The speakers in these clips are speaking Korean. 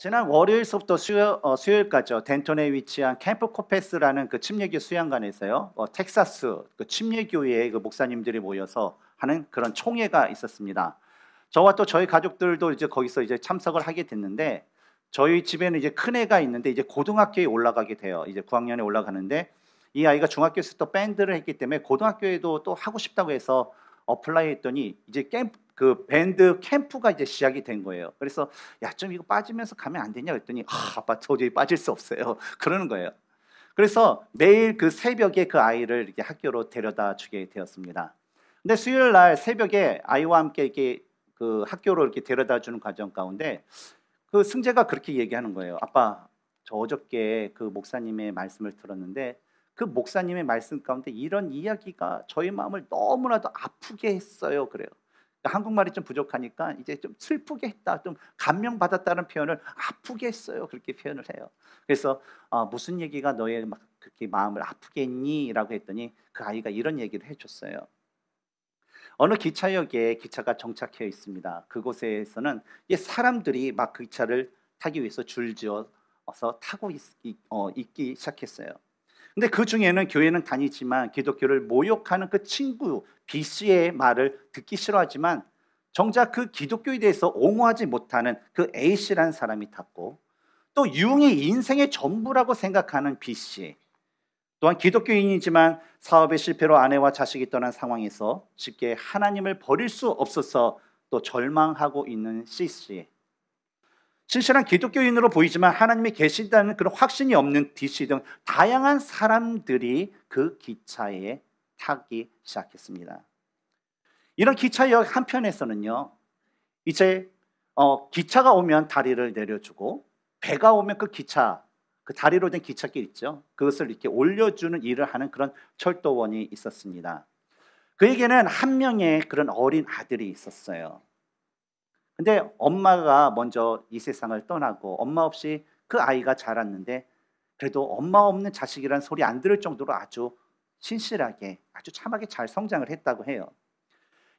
지난 월요일부터 수요, 어, 일까지 어, 덴턴에 위치한 캠프 코페스라는 그 침례교 수양관에서요. 어, 텍사스 그 침례교회의 그 목사님들이 모여서 하는 그런 총회가 있었습니다. 저와 또 저희 가족들도 이제 거기서 이제 참석을 하게 됐는데 저희 집에는 이제 큰 애가 있는데 이제 고등학교에 올라가게 돼요. 이제 9학년에 올라가는데 이 아이가 중학교에서 또 밴드를 했기 때문에 고등학교에도 또 하고 싶다고 해서 어플라이 했더니 이제 캠프, 그 밴드 캠프가 이제 시작이 된 거예요. 그래서 야 좀 이거 빠지면서 가면 안 되냐 그랬더니 아, 아빠 도저히 빠질 수 없어요. 그러는 거예요. 그래서 매일 그 새벽에 그 아이를 이렇게 학교로 데려다 주게 되었습니다. 근데 수요일 날 새벽에 아이와 함께 이렇게 그 학교로 이렇게 데려다 주는 과정 가운데 그 승재가 그렇게 얘기하는 거예요. 아빠 저 어저께 그 목사님의 말씀을 들었는데 그 목사님의 말씀 가운데 이런 이야기가 저희 마음을 너무나도 아프게 했어요. 그래요. 그러니까 한국말이 좀 부족하니까 이제 좀 슬프게 했다, 좀 감명받았다는 표현을 아프게 했어요. 그렇게 표현을 해요. 그래서 어, 무슨 얘기가 너의 막 그렇게 마음을 아프게 했니? 라고 했더니 그 아이가 이런 얘기를 해줬어요. 어느 기차역에 기차가 정착해 있습니다. 그곳에서는 사람들이 막 기차를 타기 위해서 줄지어서 타고 있, 어, 있기 시작했어요. 근데 그 중에는 교회는 다니지만 기독교를 모욕하는 그 친구 B 씨의 말을 듣기 싫어하지만 정작 그 기독교에 대해서 옹호하지 못하는 그 A 씨라는 사람이 탔고 또 융이 인생의 전부라고 생각하는 B 씨 또한 기독교인이지만 사업의 실패로 아내와 자식이 떠난 상황에서 쉽게 하나님을 버릴 수 없어서 또 절망하고 있는 C 씨 신실한 기독교인으로 보이지만 하나님이 계신다는 그런 확신이 없는 DC 등 다양한 사람들이 그 기차에 타기 시작했습니다. 이런 기차역 한편에서는요, 이제 어, 기차가 오면 다리를 내려주고 배가 오면 그 기차, 그 다리로 된 기찻길 있죠. 그것을 이렇게 올려주는 일을 하는 그런 철도원이 있었습니다. 그에게는 한 명의 그런 어린 아들이 있었어요. 근데 엄마가 먼저 이 세상을 떠나고 엄마 없이 그 아이가 자랐는데 그래도 엄마 없는 자식이란 소리 안 들을 정도로 아주 신실하게 아주 참하게 잘 성장을 했다고 해요.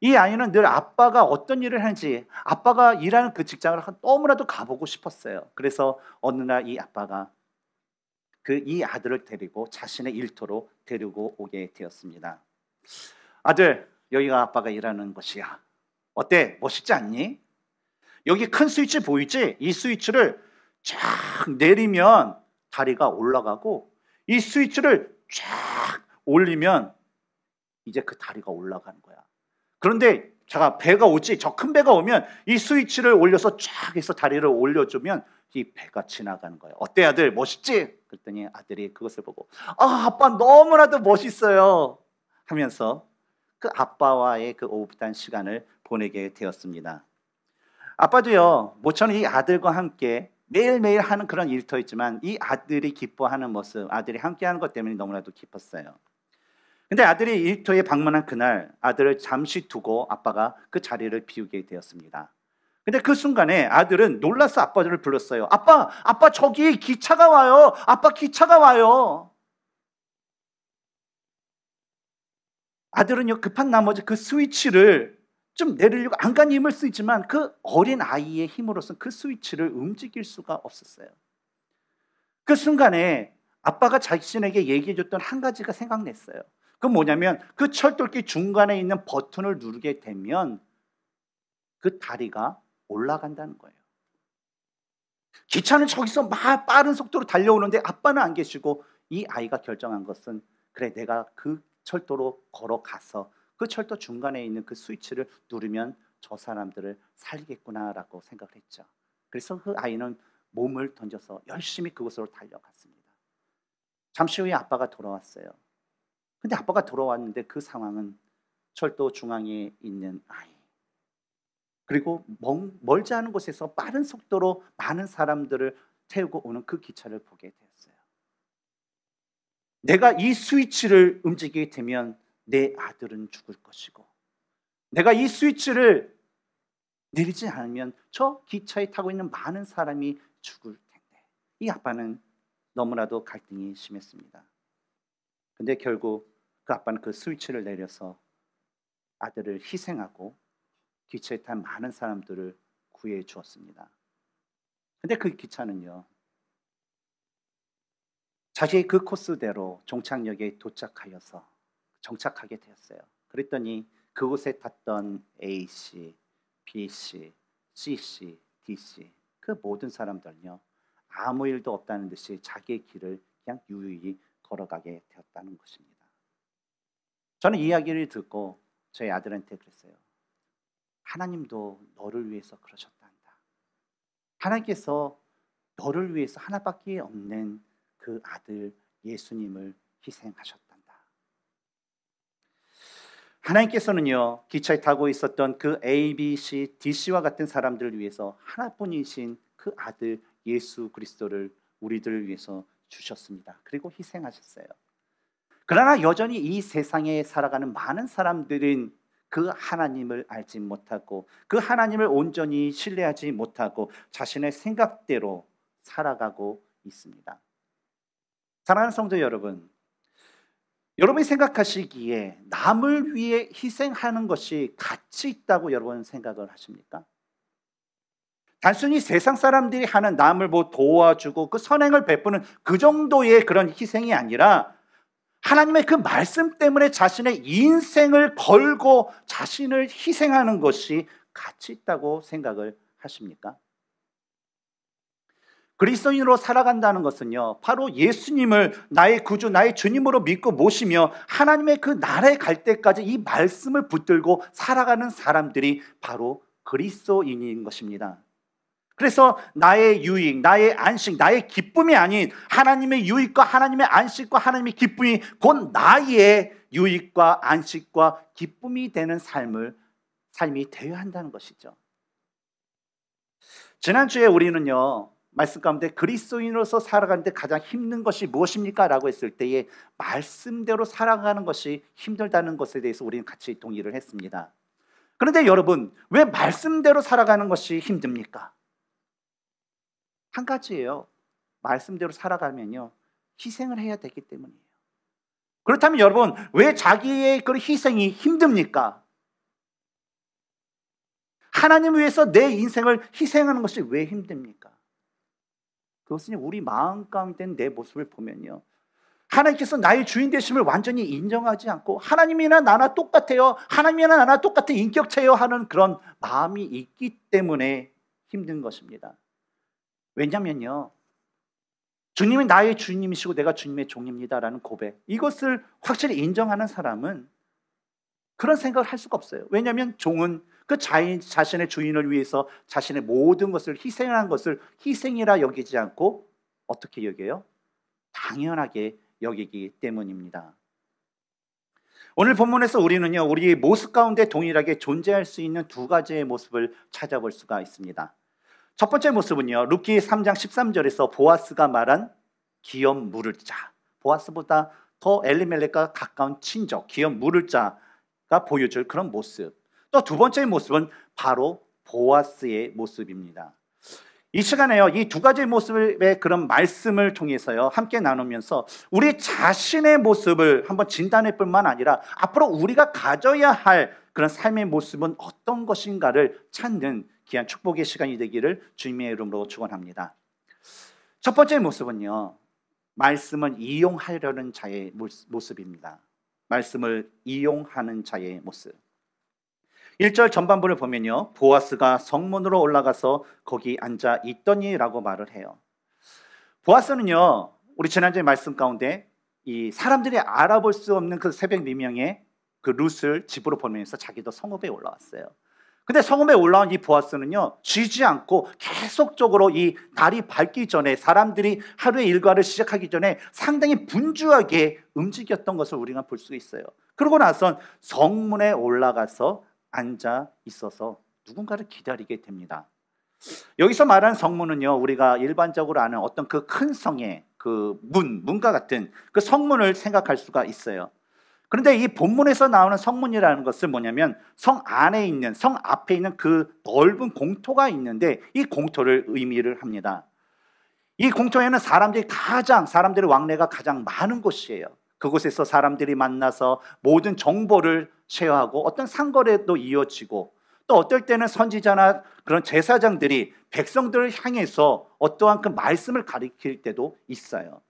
이 아이는 늘 아빠가 어떤 일을 하는지 아빠가 일하는 그 직장을 너무나도 가보고 싶었어요. 그래서 어느 날 이 아빠가 그 이 아들을 데리고 자신의 일터로 데리고 오게 되었습니다. 아들, 여기가 아빠가 일하는 곳이야. 어때? 멋있지 않니? 여기 큰 스위치 보이지? 이 스위치를 쫙 내리면 다리가 올라가고 이 스위치를 쫙 올리면 이제 그 다리가 올라가는 거야. 그런데 제가 배가 오지 저 큰 배가 오면 이 스위치를 올려서 쫙 해서 다리를 올려주면 이 배가 지나가는 거예요. 어때 아들 멋있지? 그랬더니 아들이 그것을 보고 아 아빠 너무나도 멋있어요 하면서 그 아빠와의 그 오붓한 시간을 보내게 되었습니다. 아빠도요, 모처럼 이 아들과 함께 매일매일 하는 그런 일터였지만 이 아들이 기뻐하는 모습, 아들이 함께 하는 것 때문에 너무나도 기뻤어요. 근데 아들이 일터에 방문한 그날 아들을 잠시 두고 아빠가 그 자리를 비우게 되었습니다. 근데 그 순간에 아들은 놀라서 아빠를 불렀어요. 아빠, 아빠 저기 기차가 와요. 아빠 기차가 와요. 아들은요 급한 나머지 그 스위치를 좀 내리려고 안간 힘을 쓰지만그 어린 아이의 힘으로선 그 스위치를 움직일 수가 없었어요. 그 순간에 아빠가 자신에게 얘기해 줬던 한 가지가 생각났어요. 그 뭐냐면 그 철도길 중간에 있는 버튼을 누르게 되면 그 다리가 올라간다는 거예요. 기차는 저기서 막 빠른 속도로 달려오는데 아빠는 안 계시고 이 아이가 결정한 것은 그래 내가 그 철도로 걸어가서 그 철도 중간에 있는 그 스위치를 누르면 저 사람들을 살리겠구나라고 생각을 했죠. 그래서 그 아이는 몸을 던져서 열심히 그곳으로 달려갔습니다. 잠시 후에 아빠가 돌아왔어요. 근데 아빠가 돌아왔는데 그 상황은 철도 중앙에 있는 아이. 그리고 멀, 지 않은 곳에서 빠른 속도로 많은 사람들을 태우고 오는 그 기차를 보게 되었어요. 내가 이 스위치를 움직이게 되면 내 아들은 죽을 것이고 내가 이 스위치를 내리지 않으면 저 기차에 타고 있는 많은 사람이 죽을 텐데 이 아빠는 너무나도 갈등이 심했습니다. 근데 결국 그 아빠는 그 스위치를 내려서 아들을 희생하고 기차에 탄 많은 사람들을 구해 주었습니다. 근데 그 기차는요. 자기의 그 코스대로 종착역에 도착하여서 정착하게 되었어요. 그랬더니 그곳에 탔던 A 씨, B 씨, C 씨, D 씨그 모든 사람들은요 아무 일도 없다는 듯이 자기의 길을 그냥 유유히 걸어가게 되었다는 것입니다. 저는 이야기를 듣고 저희 아들한테 그랬어요. 하나님도 너를 위해서 그러셨단다. 하나님께서 너를 위해서 하나밖에 없는 그 아들 예수님을 희생하셨다. 하나님께서는요, 기차에 타고 있었던 그 A, B, C, D, C와 같은 사람들을 위해서 하나뿐이신 그 아들 예수 그리스도를 우리들을 위해서 주셨습니다. 그리고 희생하셨어요. 그러나 여전히 이 세상에 살아가는 많은 사람들은 그 하나님을 알지 못하고 그 하나님을 온전히 신뢰하지 못하고 자신의 생각대로 살아가고 있습니다. 사랑하는 성도 여러분, 여러분이 생각하시기에 남을 위해 희생하는 것이 가치 있다고 여러분 생각을 하십니까? 단순히 세상 사람들이 하는 남을 뭐 도와주고 그 선행을 베푸는 그 정도의 그런 희생이 아니라 하나님의 그 말씀 때문에 자신의 인생을 걸고 자신을 희생하는 것이 가치 있다고 생각을 하십니까? 그리스도인으로 살아간다는 것은요, 바로 예수님을 나의 구주, 나의 주님으로 믿고 모시며 하나님의 그 나라에 갈 때까지 이 말씀을 붙들고 살아가는 사람들이 바로 그리스도인인 것입니다. 그래서 나의 유익, 나의 안식, 나의 기쁨이 아닌 하나님의 유익과 하나님의 안식과 하나님의 기쁨이 곧 나의 유익과 안식과 기쁨이 되는 삶을 삶이 되어야 한다는 것이죠. 지난주에 우리는요. 말씀 가운데 그리스도인으로서 살아가는데 가장 힘든 것이 무엇입니까? 라고 했을 때에 말씀대로 살아가는 것이 힘들다는 것에 대해서 우리는 같이 동의를 했습니다. 그런데 여러분, 왜 말씀대로 살아가는 것이 힘듭니까? 한 가지예요. 말씀대로 살아가면요. 희생을 해야 되기 때문이에요. 그렇다면 여러분, 왜 자기의 그 희생이 힘듭니까? 하나님 위해서 내 인생을 희생하는 것이 왜 힘듭니까? 그것은 우리 마음 가운데 내 모습을 보면요. 하나님께서 나의 주인 되심을 완전히 인정하지 않고 하나님이나 나나 똑같아요. 하나님이나 나나 똑같은 인격체요 하는 그런 마음이 있기 때문에 힘든 것입니다. 왜냐면요. 주님이 나의 주님이시고 내가 주님의 종입니다라는 고백. 이것을 확실히 인정하는 사람은 그런 생각을 할 수가 없어요. 왜냐면 종은 그 자인, 자신의 주인을 위해서 자신의 모든 것을 희생한 것을 희생이라 여기지 않고 어떻게 여겨요? 당연하게 여기기 때문입니다. 오늘 본문에서 우리는요, 우리의 모습 가운데 동일하게 존재할 수 있는 두 가지의 모습을 찾아볼 수가 있습니다. 첫 번째 모습은요, 루키 3장 13절에서 보아스가 말한 기업 물을 자. 보아스보다 더 엘리멜렉과 가까운 친족, 기업 물을 자가 보여줄 그런 모습. 또두 번째 모습은 바로 보아스의 모습입니다. 이 시간에요, 이 두 가지 모습의 그런 말씀을 통해서요, 함께 나누면서 우리 자신의 모습을 한번 진단할 뿐만 아니라 앞으로 우리가 가져야 할 그런 삶의 모습은 어떤 것인가를 찾는 귀한 축복의 시간이 되기를 주님의 이름으로 축원합니다. 첫 번째 모습은요, 말씀은 이용하려는 자의 모습입니다. 말씀을 이용하는 자의 모습. 1절 전반부를 보면요. 보아스가 성문으로 올라가서 거기 앉아 있더니라고 말을 해요. 보아스는요. 우리 지난주에 말씀 가운데 이 사람들이 알아볼 수 없는 그 새벽 미명에 그 룻을 집으로 보내면서 자기도 성읍에 올라왔어요. 근데 성읍에 올라온 이 보아스는요, 쉬지 않고 계속적으로 이 날이 밝기 전에 사람들이 하루의 일과를 시작하기 전에 상당히 분주하게 움직였던 것을 우리가 볼 수 있어요. 그러고 나선 성문에 올라가서 앉아 있어서 누군가를 기다리게 됩니다. 여기서 말한 성문은요, 우리가 일반적으로 아는 어떤 그 큰 성의 그 문, 문과 같은 그 성문을 생각할 수가 있어요. 그런데 이 본문에서 나오는 성문이라는 것은 뭐냐면 성 안에 있는, 성 앞에 있는 그 넓은 공터가 있는데 이 공터를 의미를 합니다. 이 공터에는 사람들이 가장, 사람들의 왕래가 가장 많은 곳이에요. 그곳에서 사람들이 만나서 모든 정보를 쉐어하고 어떤 상거래도 이어지고 또 어떨 때는 선지자나 그런 제사장들이 백성들을 향해서 어떠한 그 말씀을 가리킬 때도 있어요.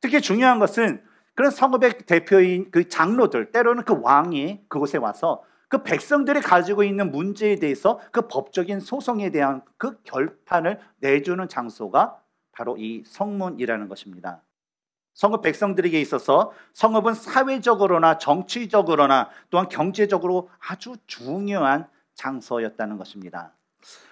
특히 중요한 것은 그런 성읍의 대표인 그 장로들, 때로는 그 왕이 그곳에 와서 그 백성들이 가지고 있는 문제에 대해서 그 법적인 소송에 대한 그 결판을 내주는 장소가 바로 이 성문이라는 것입니다. 성읍 백성들에게 있어서 성읍은 사회적으로나 정치적으로나 또한 경제적으로 아주 중요한 장소였다는 것입니다.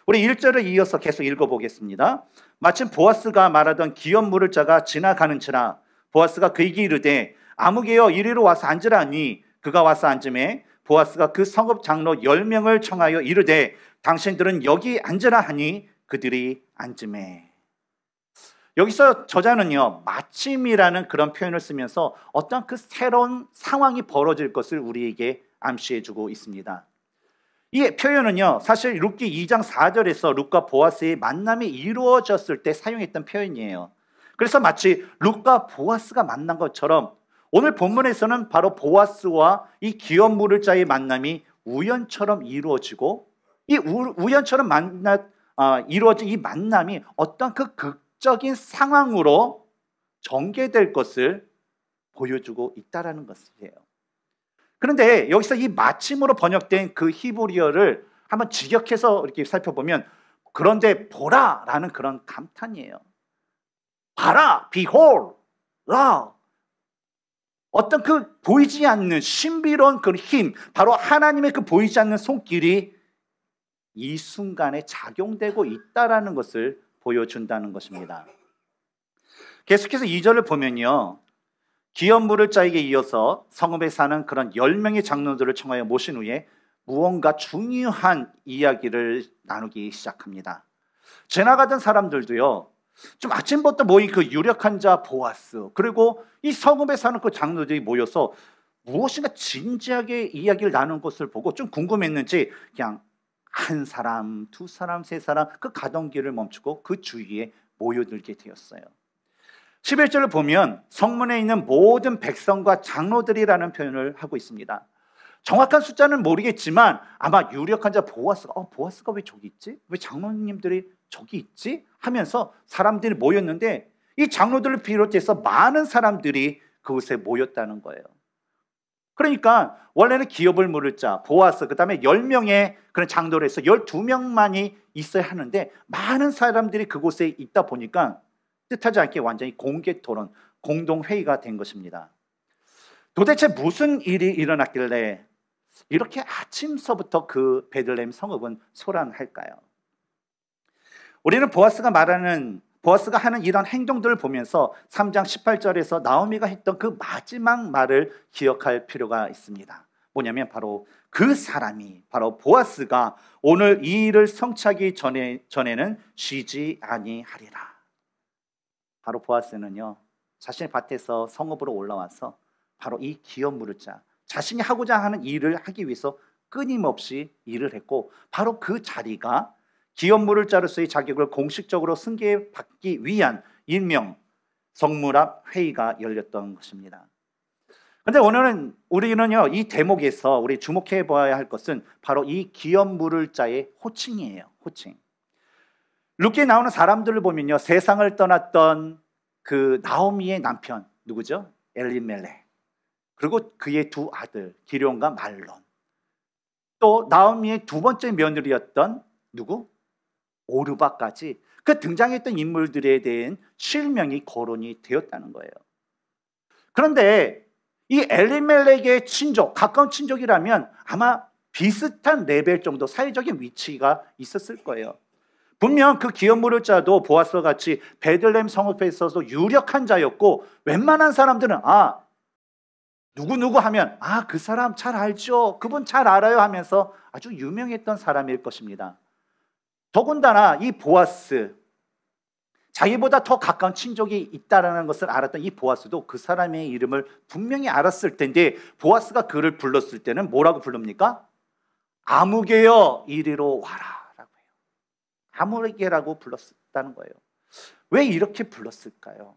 우리 1절을 이어서 계속 읽어보겠습니다. 마침 보아스가 말하던 기업 물을 자가 지나가는지라 보아스가 그에게 이르되 아무개여 이리로 와서 앉으라니 그가 와서 앉음에 보아스가 그 성읍 장로 10명을 청하여 이르되 당신들은 여기 앉으라 하니 그들이 앉음에 여기서 저자는요, 마침이라는 그런 표현을 쓰면서 어떤 그 새로운 상황이 벌어질 것을 우리에게 암시해주고 있습니다. 이 표현은요, 사실 룩기 2장 4절에서 룩과 보아스의 만남이 이루어졌을 때 사용했던 표현이에요. 그래서 마치 룩과 보아스가 만난 것처럼 오늘 본문에서는 바로 보아스와 이 기업 물을 자의 만남이 우연처럼 이루어지고 이 우, 연처럼 만나 어, 이루어진 이 만남이 어떤 그 극, 적인 상황으로 전개될 것을 보여주고 있다라는 것이에요. 그런데 여기서 이 마침으로 번역된 그 히브리어를 한번 직역해서 이렇게 살펴보면 그런데 보라라는 그런 감탄이에요. 봐라, behold, love. 어떤 그 보이지 않는 신비로운 그 힘, 바로 하나님의 그 보이지 않는 손길이 이 순간에 작용되고 있다라는 것을 보여준다는 것입니다. 계속해서 2절을 보면요. 기업물을 짜에게 이어서 성읍에 사는 그런 10명의 장로들을 청하여 모신 후에 무언가 중요한 이야기를 나누기 시작합니다. 지나가던 사람들도요. 좀 아침부터 모인 그 유력한 자 보아스 그리고 이 성읍에 사는 그 장로들이 모여서 무엇인가 진지하게 이야기를 나눈 것을 보고 좀 궁금했는지 그냥 한 사람, 두 사람, 세 사람 그가동 길을 멈추고 그 주위에 모여들게 되었어요. 11절을 보면 성문에 있는 모든 백성과 장로들이라는 표현을 하고 있습니다. 정확한 숫자는 모르겠지만 아마 유력한 자 보아스가 어 보아스가 왜 저기 있지? 왜 장로님들이 저기 있지? 하면서 사람들이 모였는데 이 장로들을 비롯해서 많은 사람들이 그곳에 모였다는 거예요. 그러니까 원래는 기업을 물을 자, 보아스, 그 다음에 10명의 그런 장도를 해서 12명만이 있어야 하는데 많은 사람들이 그곳에 있다 보니까 뜻하지 않게 완전히 공개 토론, 공동회의가 된 것입니다. 도대체 무슨 일이 일어났길래 이렇게 아침서부터 그 베들레헴 성읍은 소란할까요? 우리는 보아스가 말하는 보아스가 하는 이런 행동들을 보면서 3장 18절에서 나오미가 했던 그 마지막 말을 기억할 필요가 있습니다. 뭐냐면 바로 그 사람이 바로 보아스가 오늘 이 일을 성취하기 전에 전에는 쉬지 아니하리라. 바로 보아스는요. 자신의 밭에서 성읍으로 올라와서 바로 이 기업 무을자 자신이 하고자 하는 일을 하기 위해서 끊임없이 일을 했고 바로 그 자리가 기업물을 자로서의 자격을 공식적으로 승계받기 위한 일명 성물합 회의가 열렸던 것입니다. 근데 오늘은 우리는요 이 대목에서 우리 주목해 봐야 할 것은 바로 이 기업물을 자의 호칭이에요. 호칭. 룩에 나오는 사람들을 보면요 세상을 떠났던 그 나오미의 남편 누구죠? 엘리멜레. 그리고 그의 두 아들 기룡과 말론. 또 나오미의 두 번째 며느리였던 누구? 오르바까지 그 등장했던 인물들에 대한 실명이 거론이 되었다는 거예요. 그런데 이 엘리멜렉의 친족, 가까운 친족이라면 아마 비슷한 레벨 정도 사회적인 위치가 있었을 거예요. 분명 그 기업무를 자도 보아스 같이 베들렘 성읍에 있어서 유력한 자였고 웬만한 사람들은 아 누구누구 하면 아 그 사람 잘 알죠 그분 잘 알아요 하면서 아주 유명했던 사람일 것입니다 더군다나 이 보아스 자기보다 더 가까운 친족이 있다라는 것을 알았던 이 보아스도 그 사람의 이름을 분명히 알았을 텐데 보아스가 그를 불렀을 때는 뭐라고 부릅니까? 아무개여 이리로 와라라고 해요. 아무개라고 불렀다는 거예요. 왜 이렇게 불렀을까요?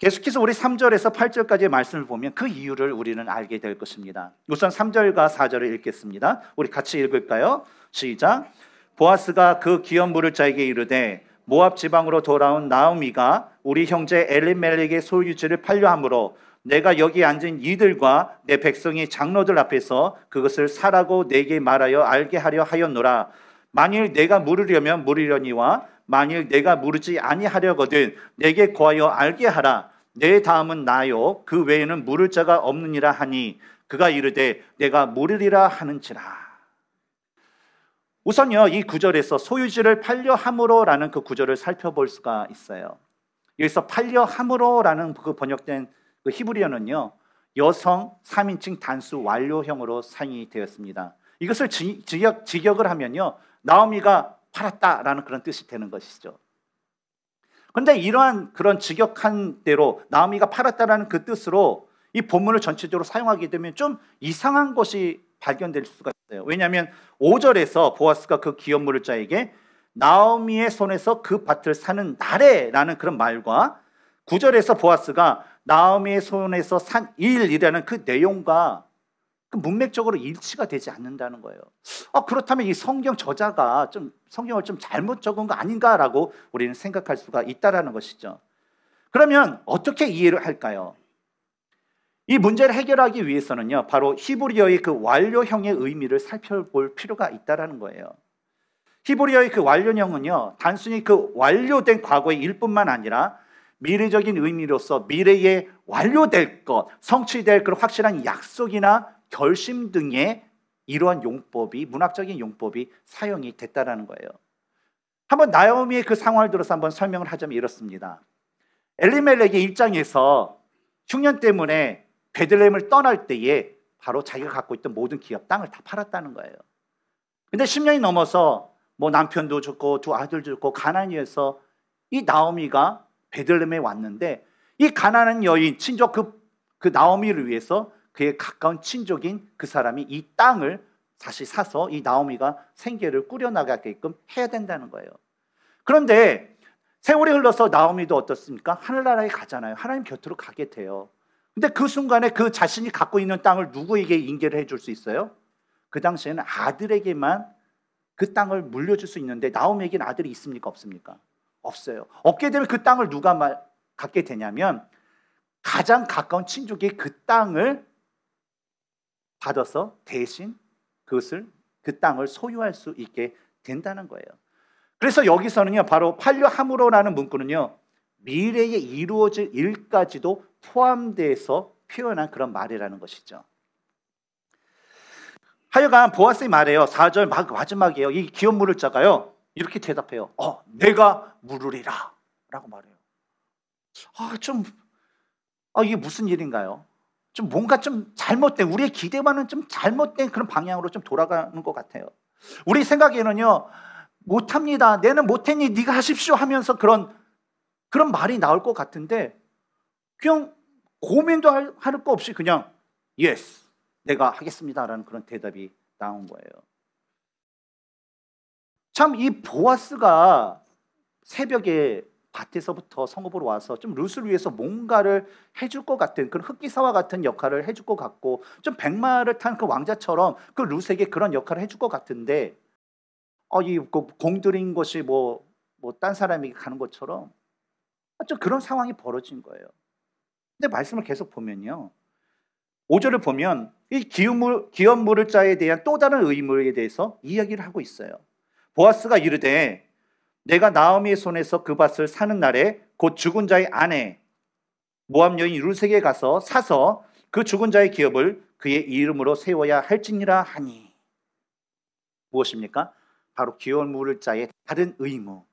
계속해서 우리 3절에서 8절까지의 말씀을 보면 그 이유를 우리는 알게 될 것입니다. 우선 3절과 4절을 읽겠습니다. 우리 같이 읽을까요? 시작. 보아스가 그 기업 물을 자에게 이르되 모압 지방으로 돌아온 나오미가 우리 형제 엘리멜렉의 소유지를 팔려 함으로 내가 여기 앉은 이들과 내 백성이 장로들 앞에서 그것을 사라고 내게 말하여 알게 하려 하였노라. 만일 내가 물으려면 물으려니와 만일 내가 물지 아니하려거든 내게 구하여 알게 하라 내 다음은 나요 그 외에는 물을 자가 없느니라 하니 그가 이르되 내가 물으리라 하는지라 우선요 이 구절에서 소유지를 팔려 함으로라는 그 구절을 살펴볼 수가 있어요 여기서 팔려 함으로라는 그 번역된 그 히브리어는요 여성 3인칭 단수 완료형으로 사용이 되었습니다 이것을 직역, 직역을 하면요 나오미가 팔았다라는 그런 뜻이 되는 것이죠. 그런데 이러한 그런 직역한 대로 나오미가 팔았다라는 그 뜻으로 이 본문을 전체적으로 사용하게 되면 좀 이상한 것이 발견될 수가 있어요. 왜냐하면 5절에서 보아스가 그 기업물을 자에게 나오미의 손에서 그 밭을 사는 날에라는 그런 말과 9절에서 보아스가 나오미의 손에서 산 일이라는 그 내용과 그러니까 문맥적으로 일치가 되지 않는다는 거예요. 아, 그렇다면 이 성경 저자가 좀 성경을 좀 잘못 적은 거 아닌가라고 우리는 생각할 수가 있다라는 것이죠. 그러면 어떻게 이해를 할까요? 이 문제를 해결하기 위해서는요, 바로 히브리어의 그 완료형의 의미를 살펴볼 필요가 있다라는 거예요. 히브리어의 그 완료형은요, 단순히 그 완료된 과거의 일뿐만 아니라 미래적인 의미로서 미래에 완료될 것, 성취될 그런 확실한 약속이나 결심 등의 이러한 용법이 문학적인 용법이 사용이 됐다라는 거예요. 한번 나오미의 그 상황을 들어서 한번 설명을 하자면 이렇습니다. 엘리멜렉의 일장에서 흉년 때문에 베들레헴을 떠날 때에 바로 자기가 갖고 있던 모든 기업 땅을 다 팔았다는 거예요. 근데 10년이 넘어서 뭐 남편도 죽고 두아들 죽고 가난이어서 이 나오미가 베들레헴에 왔는데 이 가난한 여인 친족 그, 그 나오미를 위해서 그의 가까운 친족인 그 사람이 이 땅을 다시 사서 이 나오미가 생계를 꾸려나가게끔 해야 된다는 거예요. 그런데 세월이 흘러서 나오미도 어떻습니까? 하늘나라에 가잖아요. 하나님 곁으로 가게 돼요. 근데 그 순간에 그 자신이 갖고 있는 땅을 누구에게 인계를 해줄 수 있어요? 그 당시에는 아들에게만 그 땅을 물려줄 수 있는데 나오미에게는 아들이 있습니까? 없습니까? 없어요. 없게 되면 그 땅을 누가 갖게 되냐면 가장 가까운 친족이 그 땅을 받아서 대신 그것을 그 땅을 소유할 수 있게 된다는 거예요. 그래서 여기서는요, 바로 팔류함으로라는 문구는요, 미래에 이루어질 일까지도 포함돼서 표현한 그런 말이라는 것이죠. 하여간 보아스의 말이에요. 4절 막 마지막이에요. 이 기업 물을 자가요, 이렇게 대답해요. 어, 내가 물으리라. 라고 말해요. 아, 좀, 아, 이게 무슨 일인가요? 좀 뭔가 좀 잘못된 우리의 기대와는 좀 잘못된 그런 방향으로 좀 돌아가는 것 같아요. 우리 생각에는요 못합니다. 내는 못했니 네가 하십시오 하면서 그런 그런 말이 나올 것 같은데 그냥 고민도 할, 할 거 없이 그냥 yes 내가 하겠습니다라는 그런 대답이 나온 거예요. 참 이 보아스가 새벽에 밭에서부터 성읍으로 와서 좀 룻을 위해서 뭔가를 해줄 것 같은 그런 흑기사와 같은 역할을 해줄 것 같고 좀 백마를 탄 그 왕자처럼 그 룻에게 그런 역할을 해줄 것 같은데 어, 이그 공들인 것이 뭐 뭐 딴 사람이 가는 것처럼 좀 그런 상황이 벌어진 거예요. 근데 말씀을 계속 보면요. 5절을 보면 이 기업물, 기업물을 자에 대한 또 다른 의무에 대해서 이야기를 하고 있어요. 보아스가 이르되 내가 나오미의 손에서 그 밭을 사는 날에 곧 죽은 자의 아내 모함 여인 룰세에 가서 사서 그 죽은 자의 기업을 그의 이름으로 세워야 할지니라 하니 무엇입니까? 바로 기원 물을 자의 다른 의무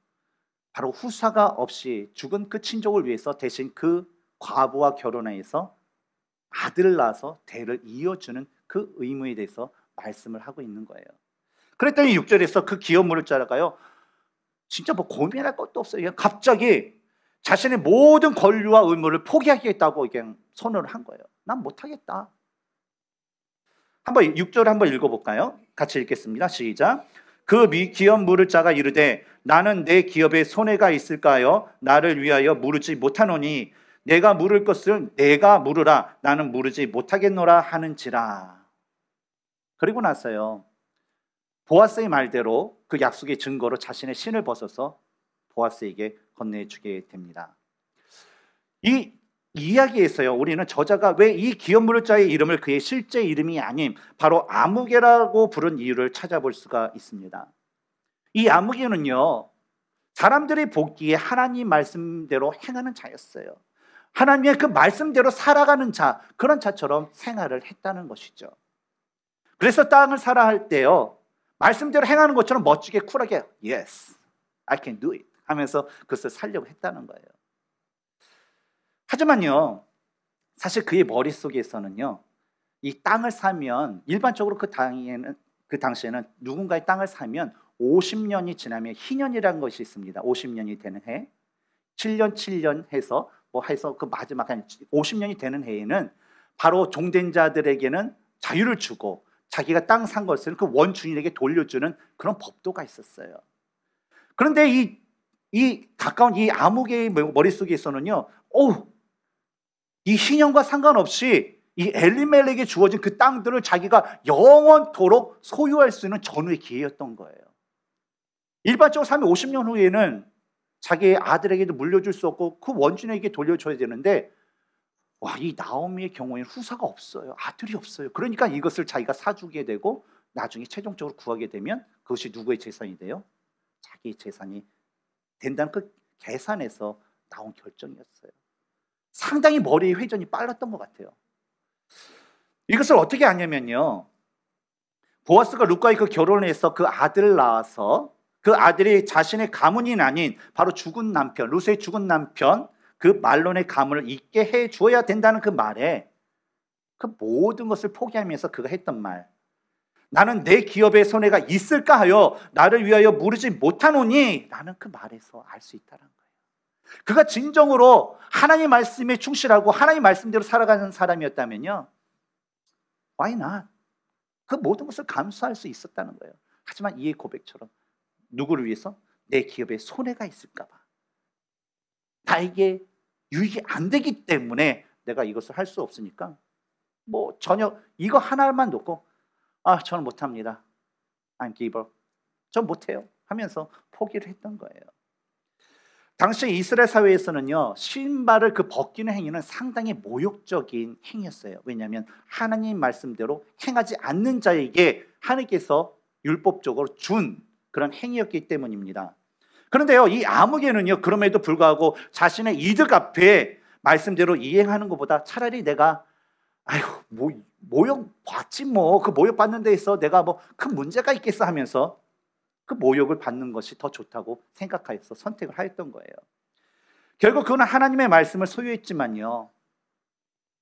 바로 후사가 없이 죽은 그 친족을 위해서 대신 그 과부와 결혼해서 아들을 낳아서 대를 이어주는 그 의무에 대해서 말씀을 하고 있는 거예요. 그랬더니 6절에서 그 기업 물을 자라가요. 진짜 뭐 고민할 것도 없어요. 그냥 갑자기 자신의 모든 권리와 의무를 포기하겠다고 그냥 선언을 한 거예요. 난 못하겠다. 한번 6절 한번 읽어볼까요? 같이 읽겠습니다. 시작. 그 기업 물을 자가 이르되 나는 내 기업에 손해가 있을까요? 나를 위하여 물지 못하노니 내가 물을 것을 내가 물으라 나는 물지 못하겠노라 하는지라. 그리고 나서요. 보아스의 말대로 그 약속의 증거로 자신의 신을 벗어서 보아스에게 건네주게 됩니다. 이 이야기에서요, 우리는 저자가 왜 이 기업물자의 이름을 그의 실제 이름이 아닌 바로 아무개라고 부른 이유를 찾아볼 수가 있습니다. 이 아무개는요, 사람들이 보기에 하나님 말씀대로 행하는 자였어요. 하나님의 그 말씀대로 살아가는 자, 그런 자처럼 생활을 했다는 것이죠. 그래서 땅을 살아 할 때요, 말씀대로 행하는 것처럼 멋지게 쿨하게 yes, I can do it 하면서 그것을 살려고 했다는 거예요. 하지만요, 사실 그의 머릿속에서는요, 이 땅을 사면 일반적으로 그 당에는 그 당시에는 누군가의 땅을 사면 50년이 지나면 희년이라는 것이 있습니다. 50년이 되는 해. 7년 7년 해서 뭐 해서 그 마지막 한 50년이 되는 해에는 바로 종된 자들에게는 자유를 주고 자기가 땅 산 것을 그 원주인에게 돌려주는 그런 법도가 있었어요. 그런데 이, 이 가까운 이 암흑의 머릿속에서는요, 어이 신형과 상관없이 이 엘리멜에게 주어진 그 땅들을 자기가 영원토록 소유할 수 있는 전후의 기회였던 거예요. 일반적으로 3 50년 후에는 자기 의 아들에게도 물려줄 수 없고 그 원주인에게 돌려줘야 되는데 와, 이 나오미의 경우에는 후사가 없어요. 아들이 없어요. 그러니까 이것을 자기가 사주게 되고 나중에 최종적으로 구하게 되면 그것이 누구의 재산이 돼요? 자기의 재산이 된다는 그 계산에서 나온 결정이었어요. 상당히 머리의 회전이 빨랐던 것 같아요. 이것을 어떻게 아냐면요. 보아스가 루카의 그 결혼해서 그 아들 낳아서 그 아들이 자신의 가문이 아닌 바로 죽은 남편, 루세의 죽은 남편 그 말론의 가문을 있게해 주어야 된다는 그 말에 그 모든 것을 포기하면서 그가 했던 말. 나는 내 기업의 손해가 있을까 하여 나를 위하여 무르지 못하노니 라는 그 말에서 알 수 있다는 거예요. 그가 진정으로 하나님 말씀에 충실하고 하나님 말씀대로 살아가는 사람이었다면요. Why not? 그 모든 것을 감수할 수 있었다는 거예요. 하지만 이의 고백처럼 누구를 위해서 내 기업에 손해가 있을까 봐. 나에게 유익이 안 되기 때문에 내가 이것을 할 수 없으니까 뭐 전혀 이거 하나만 놓고 아 저는 못합니다. I'm giver. 전 못해요. 하면서 포기를 했던 거예요. 당시 이스라엘 사회에서는요 신발을 그 벗기는 행위는 상당히 모욕적인 행위였어요. 왜냐하면 하나님 말씀대로 행하지 않는 자에게 하나님께서 율법적으로 준 그런 행위였기 때문입니다. 그런데요, 이아무개는요 그럼에도 불구하고 자신의 이득 앞에 말씀대로 이행하는 것보다 차라리 내가, 아유, 뭐, 모욕 받지 뭐, 그 모욕 받는 데 있어 내가 뭐 큰 문제가 있겠어 하면서 그 모욕을 받는 것이 더 좋다고 생각하여서 선택을 하였던 거예요. 결국 그는 하나님의 말씀을 소유했지만요.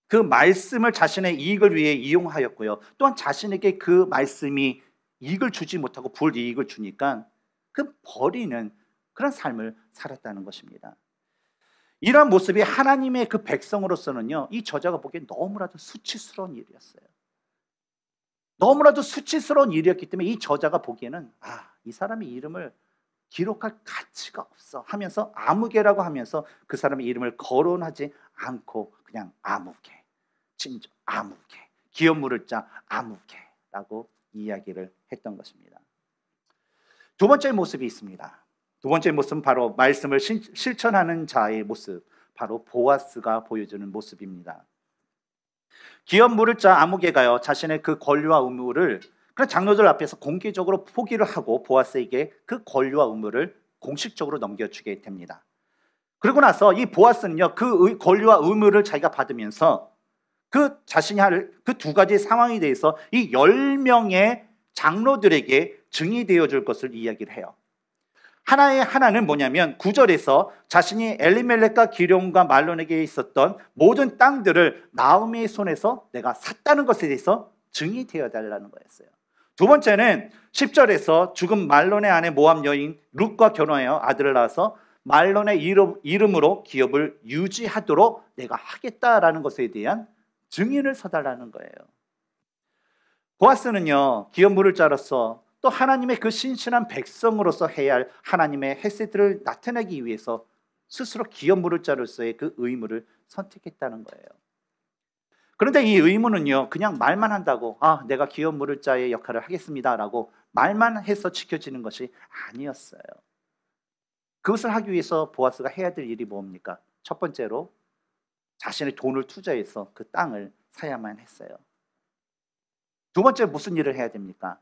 그 말씀을 자신의 이익을 위해 이용하였고요. 또한 자신에게 그 말씀이 이익을 주지 못하고 불이익을 주니까 그 버리는 그런 삶을 살았다는 것입니다. 이러한 모습이 하나님의 그 백성으로서는요, 이 저자가 보기엔 너무나도 수치스러운 일이었어요. 너무나도 수치스러운 일이었기 때문에 이 저자가 보기에는 아, 이 사람의 이름을 기록할 가치가 없어 하면서 아무개라고 하면서 그 사람의 이름을 거론하지 않고 그냥 아무개, 진정 아무개, 기업 물을 자 아무개라고 이야기를 했던 것입니다. 두 번째 모습이 있습니다. 두 번째 모습은 바로 말씀을 실천하는 자의 모습, 바로 보아스가 보여주는 모습입니다. 기업 물을 자 아무개가요 자신의 그 권리와 의무를 그 장로들 앞에서 공개적으로 포기를 하고 보아스에게 그 권리와 의무를 공식적으로 넘겨주게 됩니다. 그러고 나서 이 보아스는요 그 권리와 의무를 자기가 받으면서 그 자신이 할 그 두 가지 상황에 대해서 이 열명의 장로들에게 증이 되어 줄 것을 이야기를 해요. 하나의 하나는 뭐냐면 구절에서 자신이 엘리멜렉과 기룡과 말론에게 있었던 모든 땅들을 나오미의 손에서 내가 샀다는 것에 대해서 증이 되어 달라는 거였어요. 두 번째는 10절에서 죽은 말론의 아내 모함 여인 룻과 결혼하여 아들을 낳아서 말론의 이름으로 기업을 유지하도록 내가 하겠다라는 것에 대한 증인을 서달라는 거예요. 고아스는요, 기업 물을 자로서 또 하나님의 그 신실한 백성으로서 해야 할 하나님의 헤세드를 나타내기 위해서 스스로 기업 물을 자로서의 그 의무를 선택했다는 거예요. 그런데 이 의무는요, 그냥 말만 한다고, 아, 내가 기업 물을 자의 역할을 하겠습니다라고 말만 해서 지켜지는 것이 아니었어요. 그것을 하기 위해서 보아스가 해야 될 일이 뭡니까? 첫 번째로 자신의 돈을 투자해서 그 땅을 사야만 했어요. 두 번째 무슨 일을 해야 됩니까?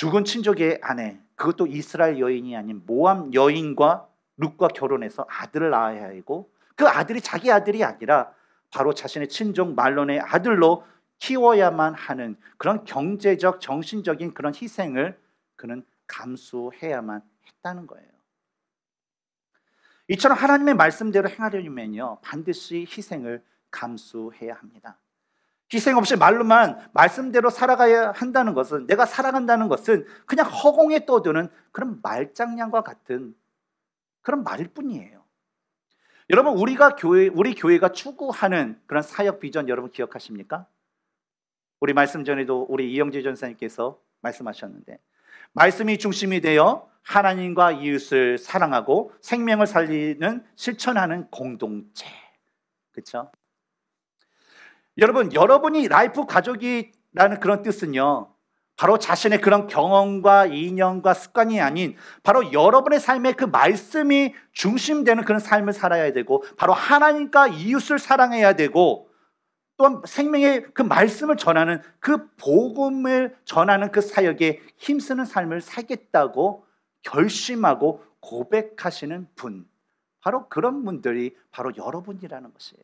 죽은 친족의 아내, 그것도 이스라엘 여인이 아닌 모함 여인과 룻과 결혼해서 아들을 낳아야 하고 그 아들이 자기 아들이 아니라 바로 자신의 친족 말론의 아들로 키워야만 하는 그런 경제적, 정신적인 그런 희생을 그는 감수해야만 했다는 거예요. 이처럼 하나님의 말씀대로 행하려면요, 반드시 희생을 감수해야 합니다. 희생 없이 말로만 말씀대로 살아가야 한다는 것은 내가 살아간다는 것은 그냥 허공에 떠드는 그런 말장난과 같은 그런 말일 뿐이에요. 여러분 우리가 교회 우리 교회가 추구하는 그런 사역 비전 여러분 기억하십니까? 우리 말씀 전에도 우리 이영재 전사님께서 말씀하셨는데 말씀이 중심이 되어 하나님과 이웃을 사랑하고 생명을 살리는 실천하는 공동체. 그렇죠? 여러분, 여러분이 라이프 가족이라는 그런 뜻은요, 바로 자신의 그런 경험과 인연과 습관이 아닌 바로 여러분의 삶의 그 말씀이 중심되는 그런 삶을 살아야 되고 바로 하나님과 이웃을 사랑해야 되고 또한 생명의 그 말씀을 전하는 그 복음을 전하는 그 사역에 힘쓰는 삶을 살겠다고 결심하고 고백하시는 분 바로 그런 분들이 바로 여러분이라는 것이에요.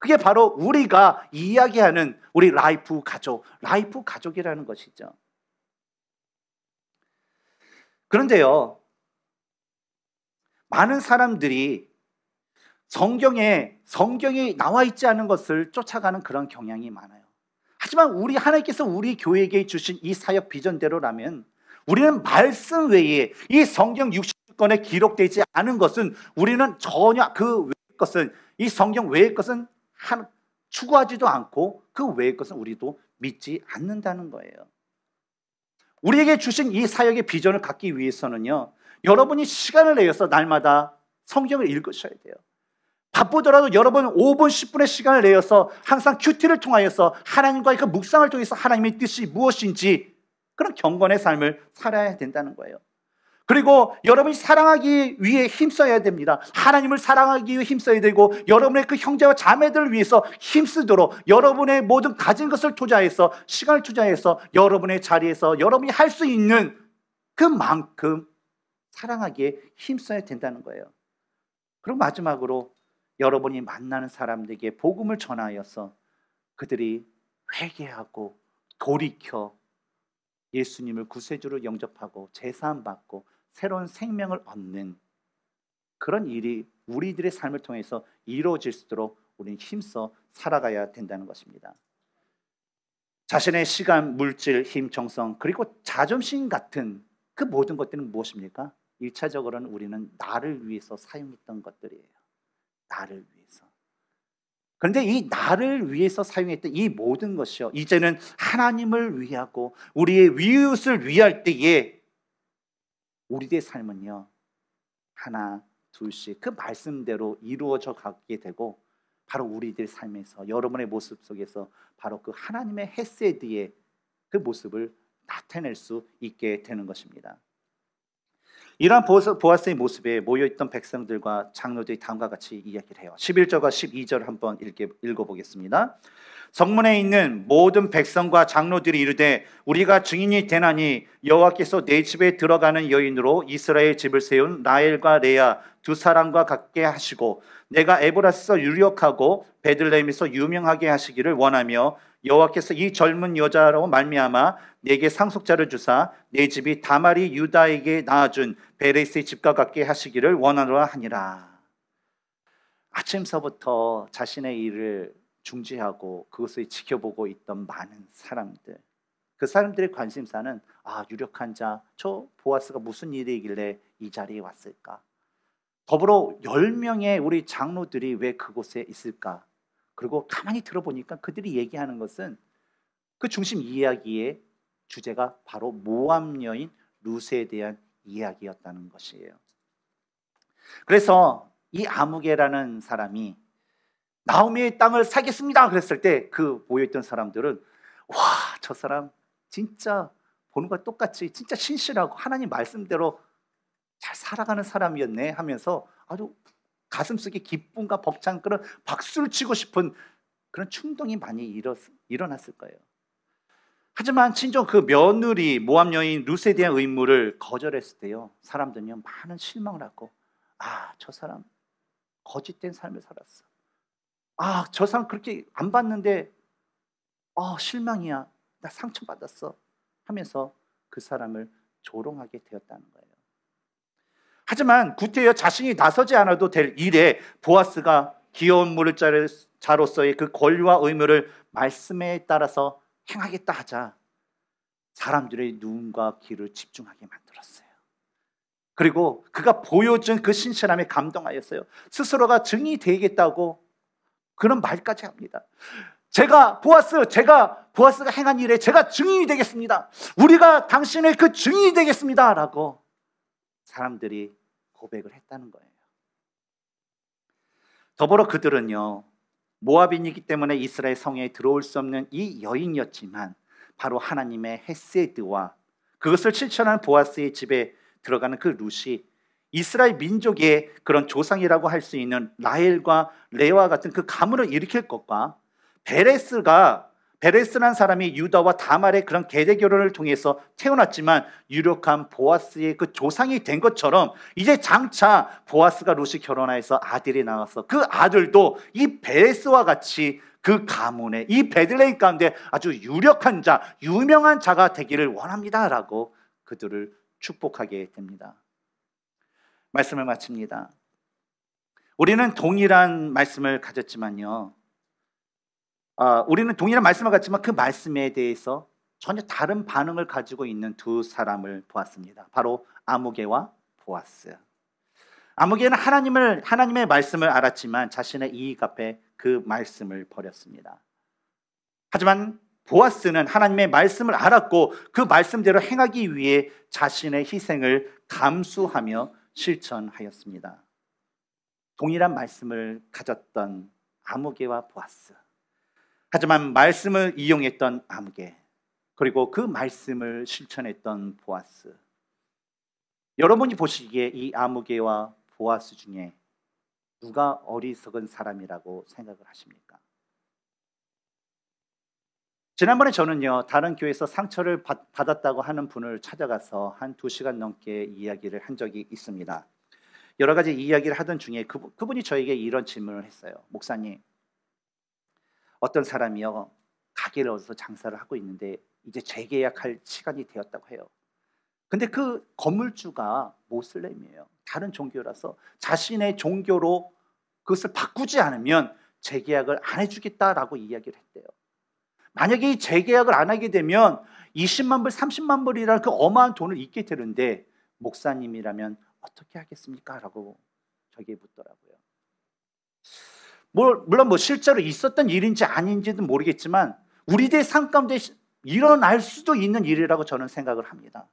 그게 바로 우리가 이야기하는 우리 라이프 가족, 라이프 가족이라는 것이죠. 그런데요, 많은 사람들이 성경에 성경이 나와 있지 않은 것을 쫓아가는 그런 경향이 많아요. 하지만 우리 하나님께서 우리 교회에게 주신 이 사역 비전대로라면 우리는 말씀 외에 이 성경 60권에 기록되지 않은 것은 우리는 전혀 그 외의 것은 이 성경 외의 것은 한, 추구하지도 않고 그 외의 것은 우리도 믿지 않는다는 거예요. 우리에게 주신 이 사역의 비전을 갖기 위해서는요, 여러분이 시간을 내어서 날마다 성경을 읽으셔야 돼요. 바쁘더라도 여러분 5분, 10분의 시간을 내어서 항상 큐티를 통하여서 하나님과의 그 묵상을 통해서 하나님의 뜻이 무엇인지 그런 경건의 삶을 살아야 된다는 거예요. 그리고 여러분이 사랑하기 위해 힘써야 됩니다. 하나님을 사랑하기 위해 힘써야 되고 여러분의 그 형제와 자매들을 위해서 힘쓰도록 여러분의 모든 가진 것을 투자해서 시간을 투자해서 여러분의 자리에서 여러분이 할 수 있는 그만큼 사랑하기에 힘써야 된다는 거예요. 그리 마지막으로 여러분이 만나는 사람들에게 복음을 전하여서 그들이 회개하고 돌이켜 예수님을 구세주로 영접하고 제사함 받고 새로운 생명을 얻는 그런 일이 우리들의 삶을 통해서 이루어질 수 있도록 우리는 힘써 살아가야 된다는 것입니다. 자신의 시간, 물질, 힘, 정성, 그리고 자존심 같은 그 모든 것들은 무엇입니까? 1차적으로는 우리는 나를 위해서 사용했던 것들이에요. 나를 위해서. 그런데 이 나를 위해서 사용했던 이 모든 것이요. 이제는 하나님을 위하고 우리의 위웃을 위할 때에 우리의 삶은요 하나 둘씩 그 말씀대로 이루어져 가게 되고 바로 우리들 삶에서 여러분의 모습 속에서 바로 그 하나님의 헤세드의 그 모습을 나타낼 수 있게 되는 것입니다. 이러한 보아스의 모습에 모여있던 백성들과 장로들이 다음과 같이 이야기를 해요. 11절과 12절 한번 읽게, 읽어보겠습니다. 성문에 있는 모든 백성과 장로들이 이르되 우리가 증인이 되나니 여호와께서 내 집에 들어가는 여인으로 이스라엘 집을 세운 라엘과 레아 두 사람과 같게 하시고 내가 에브라스에서 유력하고 베들레헴에서 유명하게 하시기를 원하며 여호와께서 이 젊은 여자로 말미암아 내게 상속자를 주사 내 집이 다말이 유다에게 낳아준 베레스의 집과 같게 하시기를 원하노라 하니라. 아침서부터 자신의 일을 중재하고 그것을 지켜보고 있던 많은 사람들. 그 사람들의 관심사는 아 유력한 자저 보아스가 무슨 일이길래 이 자리에 왔을까? 더불어 열 명의 우리 장로들이 왜 그곳에 있을까? 그리고 가만히 들어보니까 그들이 얘기하는 것은 그 중심 이야기의 주제가 바로 모함 여인 루스에 대한 이야기였다는 것이에요. 그래서 이 아무개라는 사람이 나오미의 땅을 사겠습니다. 그랬을 때 그 모여있던 사람들은 와, 저 사람 진짜 보는 것 똑같이 진짜 신실하고 하나님 말씀대로 잘 살아가는 사람이었네 하면서 아주 가슴속에 기쁨과 벅찬 그런 박수를 치고 싶은 그런 충동이 많이 일어, 났을 거예요. 하지만 친정 그 며느리 모함 여인 루스에 대한 의무를 거절했을 때요 사람들은 많은 실망을 하고 아 저 사람 거짓된 삶을 살았어 아, 저 사람 그렇게 안 봤는데, 아, 실망이야. 나 상처받았어. 하면서 그 사람을 조롱하게 되었다는 거예요. 하지만 구태여 자신이 나서지 않아도 될 일에 보아스가 귀여운 무릇자로서의 그 권리와 의무를 말씀에 따라서 행하겠다 하자 사람들의 눈과 귀를 집중하게 만들었어요. 그리고 그가 보여준 그 신실함에 감동하였어요. 스스로가 증이 되겠다고 그런 말까지 합니다. 제가 보아스, 제가 보아스가 행한 일에 제가 증인이 되겠습니다. 우리가 당신의 그 증인이 되겠습니다. 라고 사람들이 고백을 했다는 거예요. 더불어 그들은요, 모압인이기 때문에 이스라엘 성에 들어올 수 없는 이 여인이었지만 바로 하나님의 헤세드와 그것을 실천한 보아스의 집에 들어가는 그 룻이 이스라엘 민족의 그런 조상이라고 할 수 있는 라헬과 레와 같은 그 가문을 일으킬 것과 베레스가 베레스란 사람이 유다와 다말의 그런 계대 결혼을 통해서 태어났지만 유력한 보아스의 그 조상이 된 것처럼 이제 장차 보아스가 롯이 결혼해서 아들이 나와서 그 아들도 이 베레스와 같이 그가문에이 베들레헴 가운데 아주 유력한 자, 유명한 자가 되기를 원합니다라고 그들을 축복하게 됩니다. 말씀을 마칩니다. 우리는 동일한 말씀을 가졌지만요. 아, 우리는 동일한 말씀을 가지만 그 말씀에 대해서 전혀 다른 반응을 가지고 있는 두 사람을 보았습니다. 바로 아무개와 보아스. 아무개는 하나님을 하나님의 말씀을 알았지만 자신의 이익 앞에 그 말씀을 버렸습니다. 하지만 보아스는 하나님의 말씀을 알았고 그 말씀대로 행하기 위해 자신의 희생을 감수하며 실천하였습니다. 동일한 말씀을 가졌던 아무개와 보아스. 하지만 말씀을 이용했던 아무개. 그리고 그 말씀을 실천했던 보아스. 여러분이 보시기에 이 아무개와 보아스 중에 누가 어리석은 사람이라고 생각을 하십니까? 지난번에 저는요 다른 교회에서 상처를 받, 았다고 하는 분을 찾아가서 한 두 시간 넘게 이야기를 한 적이 있습니다. 여러 가지 이야기를 하던 중에 그, 그분이 저에게 이런 질문을 했어요. 목사님, 어떤 사람이요 가게를 얻어서 장사를 하고 있는데 이제 재계약할 시간이 되었다고 해요. 근데 그 건물주가 모슬렘이에요. 다른 종교라서 자신의 종교로 그것을 바꾸지 않으면 재계약을 안 해주겠다라고 이야기를 했대요. 만약에 이 재계약을 안 하게 되면 20만 불, 30만 불이라는 그 어마한 돈을 잊게 되는데 목사님이라면 어떻게 하겠습니까? 라고 저에게 묻더라고요. 물론 뭐 실제로 있었던 일인지 아닌지는 모르겠지만 우리들의 삶 가운데 일어날 수도 있는 일이라고 저는 생각을 합니다.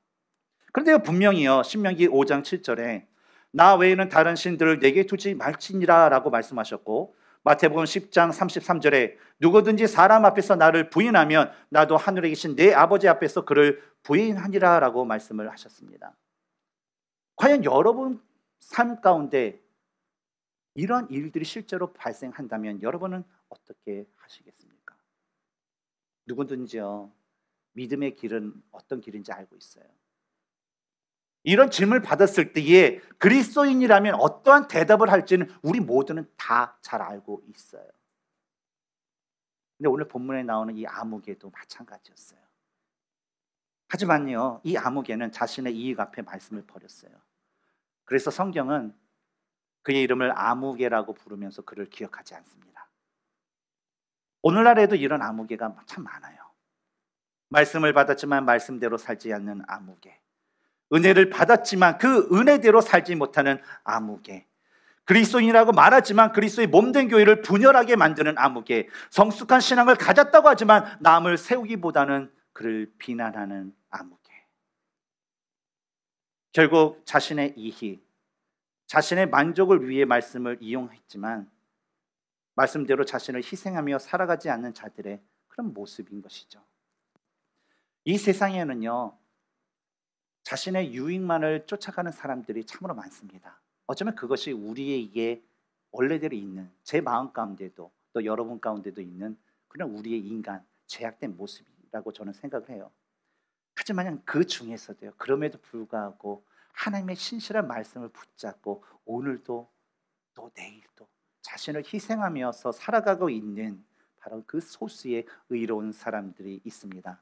그런데 분명히요. 신명기 5장 7절에 나 외에는 다른 신들을 내게 두지 말지니라 라고 말씀하셨고 마태복음 10장 33절에 누구든지 사람 앞에서 나를 부인하면 나도 하늘에 계신 내 아버지 앞에서 그를 부인하니라라고 말씀을 하셨습니다. 과연 여러분 삶 가운데 이런 일들이 실제로 발생한다면 여러분은 어떻게 하시겠습니까? 누구든지요. 믿음의 길은 어떤 길인지 알고 있어요. 이런 질문을 받았을 때에 그리스도인이라면 어떠한 대답을 할지는 우리 모두는 다 잘 알고 있어요. 근데 오늘 본문에 나오는 이 암흑에도 마찬가지였어요. 하지만요, 이 암흑에는 자신의 이익 앞에 말씀을 버렸어요. 그래서 성경은 그의 이름을 암흑에라고 부르면서 그를 기억하지 않습니다. 오늘날에도 이런 암흑에가 참 많아요. 말씀을 받았지만 말씀대로 살지 않는 암흑에. 은혜를 받았지만 그 은혜대로 살지 못하는 암흑에 그리스도인이라고 말하지만 그리스도의 몸된 교회를 분열하게 만드는 암흑에 성숙한 신앙을 가졌다고 하지만 남을 세우기보다는 그를 비난하는 암흑에 결국 자신의 이희, 자신의 만족을 위해 말씀을 이용했지만 말씀대로 자신을 희생하며 살아가지 않는 자들의 그런 모습인 것이죠. 이 세상에는요 자신의 유익만을 쫓아가는 사람들이 참으로 많습니다. 어쩌면 그것이 우리에게 원래대로 있는 제 마음 가운데도 또 여러분 가운데도 있는 그런 우리의 인간 죄악된 모습이라고 저는 생각을 해요. 하지만 그 중에서도요. 그럼에도 불구하고 하나님의 신실한 말씀을 붙잡고 오늘도 또 내일도 자신을 희생하면서 살아가고 있는 바로 그 소수의 의로운 사람들이 있습니다.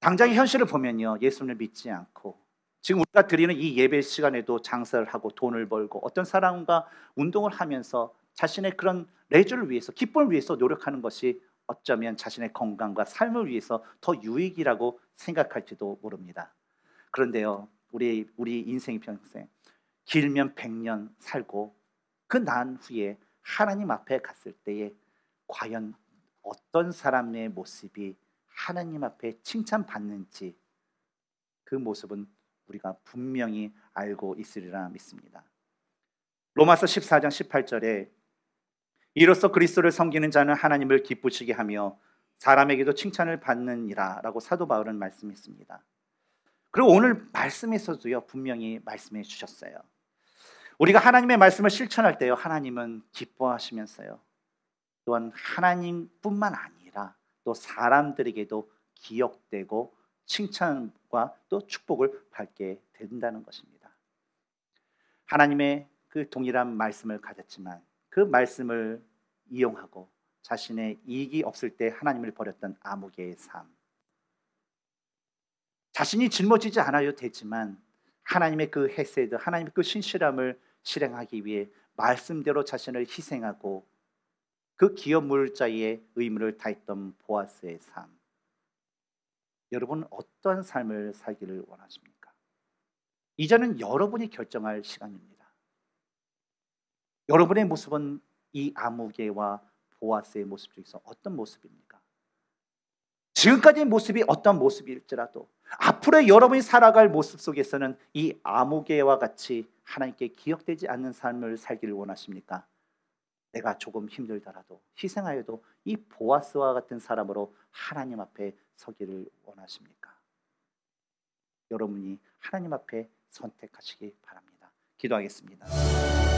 당장의 현실을 보면요. 예수님을 믿지 않고 지금 우리가 드리는 이 예배 시간에도 장사를 하고 돈을 벌고 어떤 사람과 운동을 하면서 자신의 그런 레저를 위해서 기쁨을 위해서 노력하는 것이 어쩌면 자신의 건강과 삶을 위해서 더 유익이라고 생각할지도 모릅니다. 그런데요. 우리 우리 인생 평생 길면 100년 살고 그 난 후에 하나님 앞에 갔을 때에 과연 어떤 사람의 모습이 하나님 앞에 칭찬받는지 그 모습은 우리가 분명히 알고 있으리라 믿습니다. 로마서 14장 18절에 이로써 그리스도를 섬기는 자는 하나님을 기쁘시게 하며 사람에게도 칭찬을 받느니라라고 사도 바울은 말씀했습니다. 그리고 오늘 말씀에서도요 분명히 말씀해 주셨어요. 우리가 하나님의 말씀을 실천할 때요 하나님은 기뻐하시면서요 또한 하나님뿐만 아니 또 사람들에게도 기억되고 칭찬과 또 축복을 받게 된다는 것입니다. 하나님의 그 동일한 말씀을 가졌지만 그 말씀을 이용하고 자신의 이익이 없을 때 하나님을 버렸던 암흑의 삶. 자신이 짊어지지 않아도 되지만 하나님의 그 헤세드, 하나님의 그 신실함을 실행하기 위해 말씀대로 자신을 희생하고 그 기업 물자의 의무를 다했던 보아스의 삶. 여러분 어떠 삶을 살기를 원하십니까? 이제는 여러분이 결정할 시간입니다. 여러분의 모습은 이 아무개와 보아스의 모습 중에서 어떤 모습입니까? 지금까지의 모습이 어떤 모습일지라도 앞으로 여러분이 살아갈 모습 속에서는 이 아무개와 같이 하나님께 기억되지 않는 삶을 살기를 원하십니까? 내가 조금 힘들더라도 희생하여도 이 보아스와 같은 사람으로 하나님 앞에 서기를 원하십니까? 여러분이 하나님 앞에 선택하시기 바랍니다. 기도하겠습니다.